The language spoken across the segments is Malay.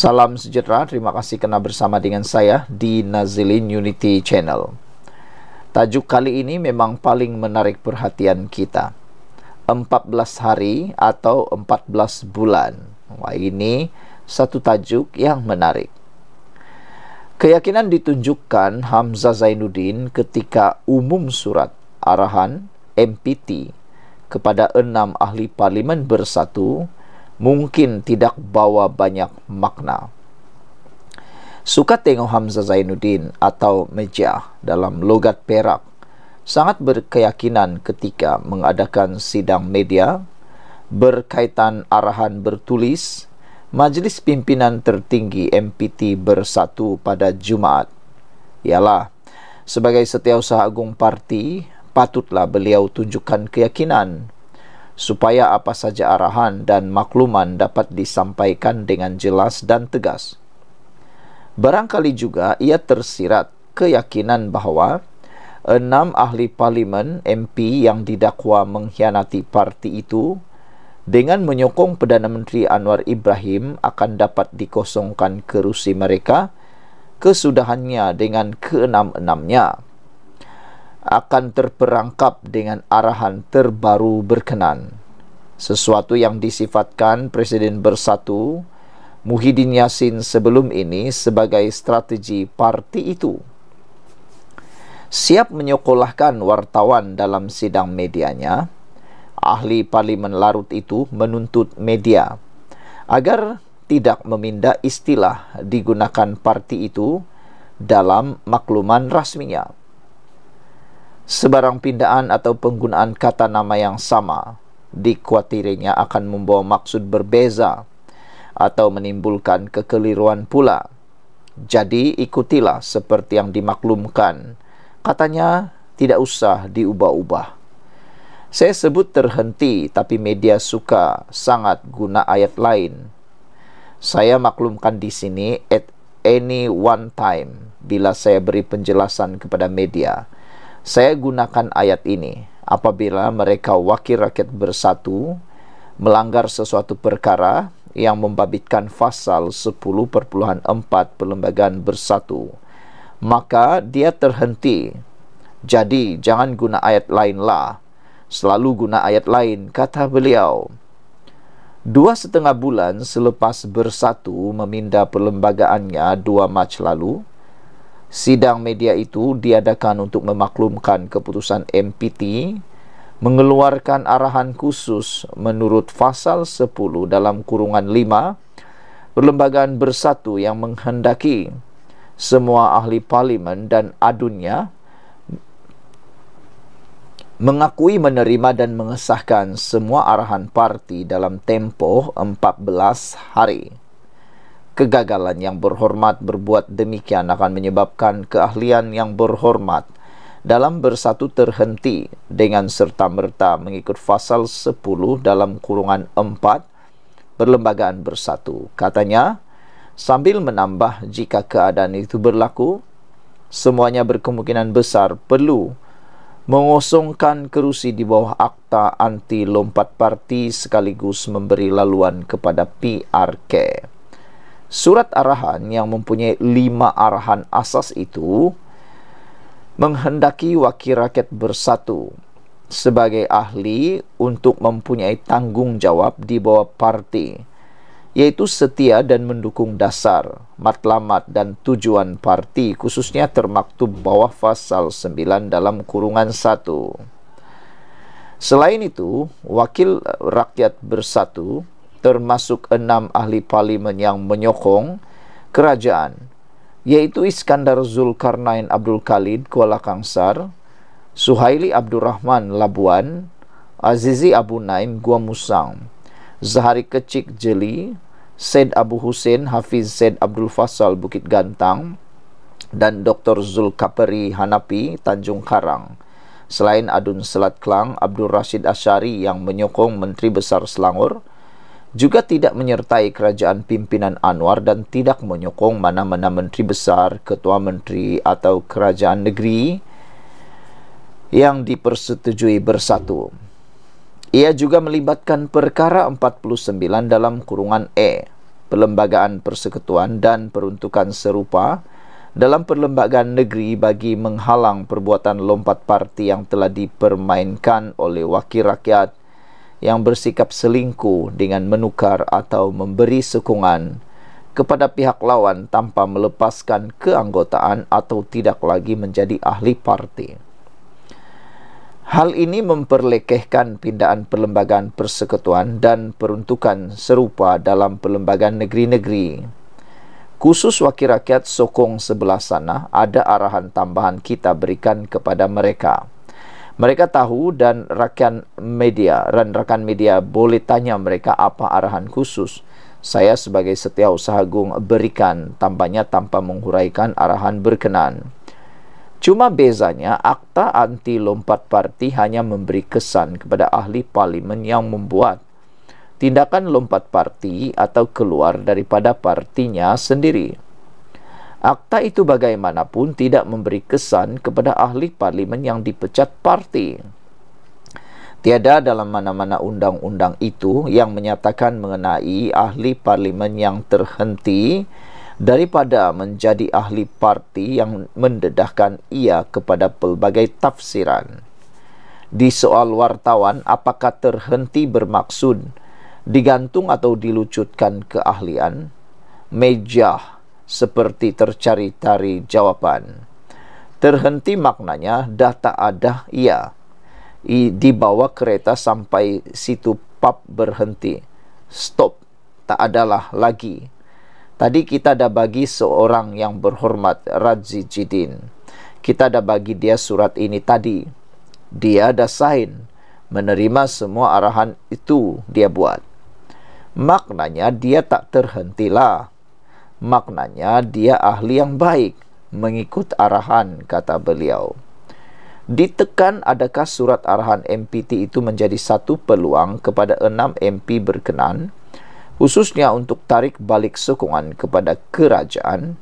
Salam sejahtera, terima kasih kena bersama dengan saya di Nazilin Unity Channel. Tajuk kali ini memang paling menarik perhatian kita. 14 hari atau 14 bulan. Wah, ini satu tajuk yang menarik. Keyakinan ditunjukkan Hamzah Zainuddin ketika umum surat arahan MPT kepada enam ahli parlimen bersatu mungkin tidak bawa banyak makna. Suka tengok Hamzah Zainuddin atau Mejah dalam logat Perak sangat berkeyakinan ketika mengadakan sidang media berkaitan arahan bertulis Majlis Pimpinan Tertinggi MPT Bersatu pada Jumaat. Ialah sebagai setiausaha agung parti patutlah beliau tunjukkan keyakinan supaya apa saja arahan dan makluman dapat disampaikan dengan jelas dan tegas. Barangkali juga ia tersirat keyakinan bahawa enam ahli parlimen MP yang didakwa mengkhianati parti itu dengan menyokong Perdana Menteri Anwar Ibrahim akan dapat dikosongkan kerusi mereka kesudahannya dengan keenam-enamnya akan terperangkap dengan arahan terbaru berkenan sesuatu yang disifatkan Presiden Bersatu Muhyiddin Yassin sebelum ini sebagai strategi parti itu siap menyokolahkan wartawan dalam sidang medianya ahli parlimen larut itu menuntut media agar tidak memindah istilah digunakan parti itu dalam makluman rasminya sebarang pindaan atau penggunaan kata nama yang sama dikhawatirinya akan membawa maksud berbeza atau menimbulkan kekeliruan pula. Jadi ikutilah seperti yang dimaklumkan. Katanya tidak usah diubah-ubah. Saya sebut terhenti tapi media suka sangat guna ayat lain. Saya maklumkan di sini at any one time bila saya beri penjelasan kepada media. Saya gunakan ayat ini apabila mereka wakil rakyat bersatu melanggar sesuatu perkara yang membabitkan fasal 10.4 perlembagaan bersatu maka dia terhenti jadi jangan guna ayat lainlah selalu guna ayat lain kata beliau Dua setengah bulan selepas bersatu meminda perlembagaannya dua Mac lalu, sidang media itu diadakan untuk memaklumkan keputusan MPT mengeluarkan arahan khusus menurut pasal 10 dalam kurungan 5 Perlembagaan Bersatu yang menghendaki semua ahli parlimen dan adunnya mengakui menerima dan mengesahkan semua arahan parti dalam tempoh 14 hari kegagalan yang berhormat berbuat demikian akan menyebabkan keahlian yang berhormat dalam bersatu terhenti dengan serta merta mengikut pasal 10 dalam kurungan 4 perlembagaan bersatu katanya sambil menambah jika keadaan itu berlaku semuanya berkemungkinan besar perlu mengosongkan kerusi di bawah akta anti lompat parti sekaligus memberi laluan kepada PRK surat arahan yang mempunyai lima arahan asas itu menghendaki wakil rakyat bersatu sebagai ahli untuk mempunyai tanggungjawab di bawah parti yaitu setia dan mendukung dasar, matlamat dan tujuan parti khususnya termaktub bawah pasal 9 dalam kurungan 1. Selain itu, wakil rakyat bersatu termasuk enam ahli parlimen yang menyokong kerajaan yaitu Iskandar Zulkarnain Abdul Khalid Kuala Kangsar, Suhaili Abdul Rahman Labuan, Azizi Abu Naim Gua Musang, Zahari Kecik Jeli, Said Abu Hussein Hafiz Said Abdul Fasal Bukit Gantang, dan Dr. Zulkapari Hanapi Tanjung Karang. Selain Adun Selat Kelang, Abdul Rashid Ashari yang menyokong Menteri Besar Selangor, juga tidak menyertai kerajaan pimpinan Anwar dan tidak menyokong mana-mana menteri besar, ketua menteri atau kerajaan negeri yang dipersetujui bersatu. Ia juga melibatkan perkara 49 dalam kurungan E, Perlembagaan Persekutuan dan Peruntukan Serupa dalam perlembagaan negeri bagi menghalang perbuatan lompat parti yang telah dipermainkan oleh wakil rakyat yang bersikap selingkuh dengan menukar atau memberi sokongan kepada pihak lawan tanpa melepaskan keanggotaan atau tidak lagi menjadi ahli parti. Hal ini memperlekehkan pindaan perlembagaan persekutuan dan peruntukan serupa dalam perlembagaan negeri-negeri. Khusus wakil rakyat sokong sebelah sana ada arahan tambahan kita berikan kepada mereka. Mereka tahu dan rakan media dan rakan media boleh tanya mereka apa arahan khusus. Saya sebagai setiausaha gung berikan tambahnya tanpa menghuraikan arahan berkenan. Cuma bezanya akta anti lompat parti hanya memberi kesan kepada ahli parlimen yang membuat tindakan lompat parti atau keluar daripada partinya sendiri. Akta itu bagaimanapun tidak memberi kesan kepada ahli parlimen yang dipecat parti. Tiada dalam mana-mana undang-undang itu yang menyatakan mengenai ahli parlimen yang terhenti daripada menjadi ahli parti yang mendedahkan ia kepada pelbagai tafsiran. Di soal wartawan, apakah terhenti bermaksud digantung atau dilucutkan keahlian? Mejah seperti tercari-cari jawapan. Terhenti maknanya dah tak ada ia. I, dibawa kereta sampai situ pub berhenti. Stop. Tak adalah lagi. Tadi kita dah bagi seorang yang berhormat, Radzi Jidin. Kita dah bagi dia surat ini tadi. Dia dah sign. Menerima semua arahan itu dia buat. Maknanya dia tak terhentilah maknanya dia ahli yang baik mengikut arahan kata beliau ditekan adakah surat arahan MPT itu menjadi satu peluang kepada enam MP berkenan khususnya untuk tarik balik sokongan kepada kerajaan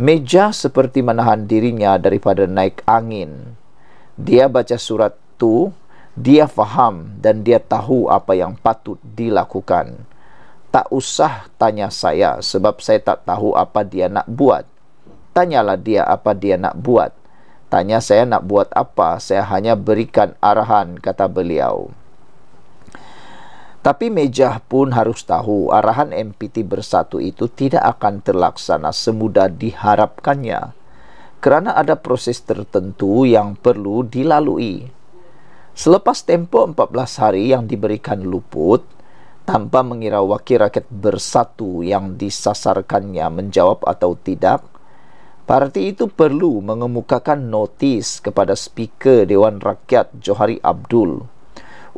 meja seperti menahan dirinya daripada naik angin dia baca surat tu dia faham dan dia tahu apa yang patut dilakukan tak usah tanya saya sebab saya tak tahu apa dia nak buat. Tanyalah dia apa dia nak buat. Tanya saya nak buat apa, saya hanya berikan arahan, kata beliau. Tapi meja pun harus tahu arahan MPT bersatu itu tidak akan terlaksana semudah diharapkannya. Kerana ada proses tertentu yang perlu dilalui. Selepas tempoh 14 hari yang diberikan luput, tanpa mengira wakil rakyat bersatu yang disasarkannya menjawab atau tidak, parti itu perlu mengemukakan notis kepada Speaker Dewan Rakyat Johari Abdul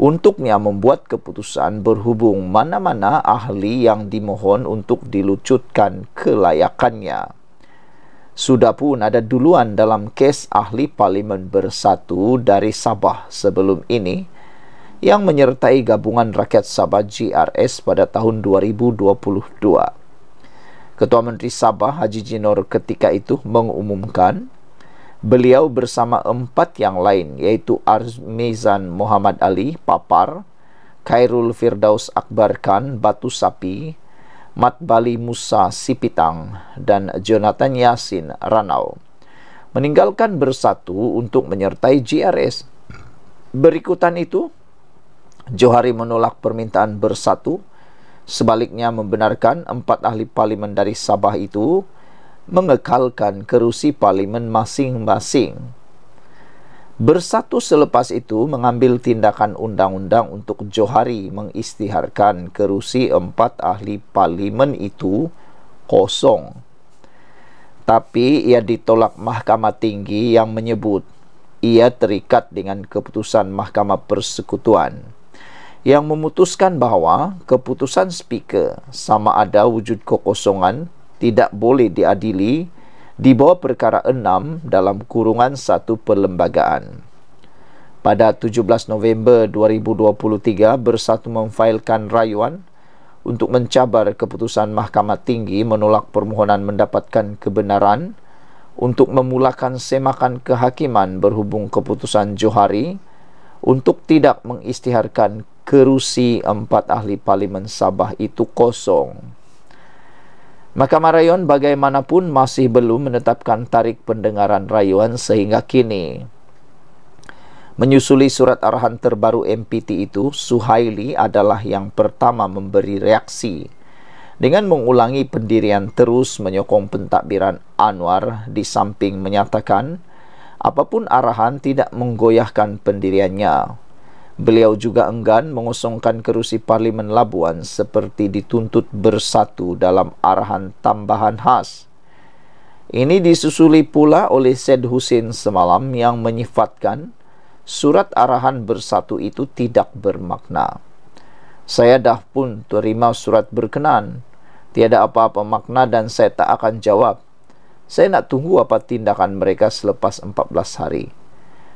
untuknya membuat keputusan berhubung mana-mana ahli yang dimohon untuk dilucutkan kelayakannya. Sudah pun ada duluan dalam kes ahli parlimen bersatu dari Sabah sebelum ini, yang menyertai gabungan rakyat Sabah GRS pada tahun 2022. Ketua Menteri Sabah Haji Jinor ketika itu mengumumkan beliau bersama empat yang lain yaitu Armizan Muhammad Ali Papar, Khairul Firdaus Akbar Khan Batu Sapi, Mat Bali Musa Sipitang dan Jonathan Yasin Ranau meninggalkan bersatu untuk menyertai GRS. Berikutan itu, Johari menolak permintaan bersatu sebaliknya membenarkan empat ahli parlimen dari Sabah itu mengekalkan kerusi parlimen masing-masing. Bersatu selepas itu mengambil tindakan undang-undang untuk Johari mengistiharkan kerusi empat ahli parlimen itu kosong. Tapi ia ditolak Mahkamah Tinggi yang menyebut ia terikat dengan keputusan Mahkamah Persekutuan yang memutuskan bahawa keputusan speaker sama ada wujud kekosongan tidak boleh diadili di bawah perkara 6 dalam kurungan satu perlembagaan. Pada 17 November 2023 bersatu memfailkan rayuan untuk mencabar keputusan Mahkamah Tinggi menolak permohonan mendapatkan kebenaran untuk memulakan semakan kehakiman berhubung keputusan Johari untuk tidak mengistiharkan kerusi empat ahli parlimen Sabah itu kosong. Mahkamah rayuan bagaimanapun masih belum menetapkan tarikh pendengaran rayuan sehingga kini. Menyusuli surat arahan terbaru MPT itu, Suhaili adalah yang pertama memberi reaksi dengan mengulangi pendirian terus menyokong pentadbiran Anwar di samping menyatakan apapun arahan tidak menggoyahkan pendiriannya. Beliau juga enggan mengosongkan kerusi Parlimen Labuan seperti dituntut bersatu dalam arahan tambahan khas. Ini disusuli pula oleh Syed Husin semalam yang menyifatkan surat arahan bersatu itu tidak bermakna. Saya dah pun terima surat berkenan. Tiada apa-apa makna dan saya tak akan jawab. Saya nak tunggu apa tindakan mereka selepas 14 hari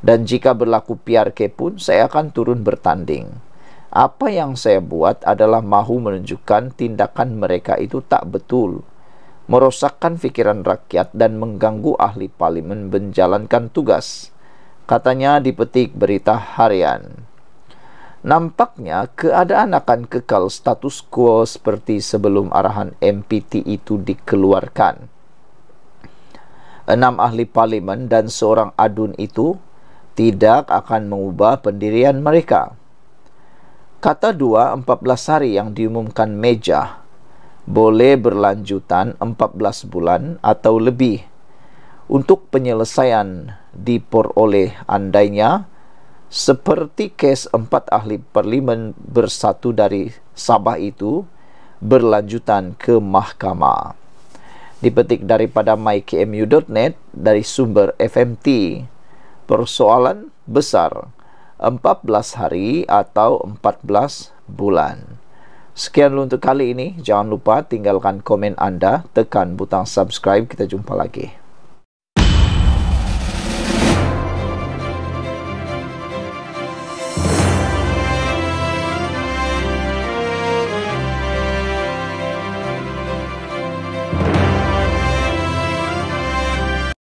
dan jika berlaku PRK pun saya akan turun bertanding. Apa yang saya buat adalah mahu menunjukkan tindakan mereka itu tak betul. Merosakkan fikiran rakyat dan mengganggu ahli parlimen menjalankan tugas. Katanya di petik berita harian. Nampaknya keadaan akan kekal status quo seperti sebelum arahan MPT itu dikeluarkan. Enam ahli parlimen dan seorang adun itu tidak akan mengubah pendirian mereka. Kata dua, empat belas hari yang diumumkan meja boleh berlanjutan empat belas bulan atau lebih untuk penyelesaian diperoleh andainya seperti kes empat ahli parlimen bersatu dari Sabah itu berlanjutan ke mahkamah. Dipetik daripada mykmu.net dari sumber FMT persoalan besar 14 hari atau 14 bulan Sekian dulu untuk kali ini Jangan lupa tinggalkan komen anda Tekan butang subscribe Kita jumpa lagi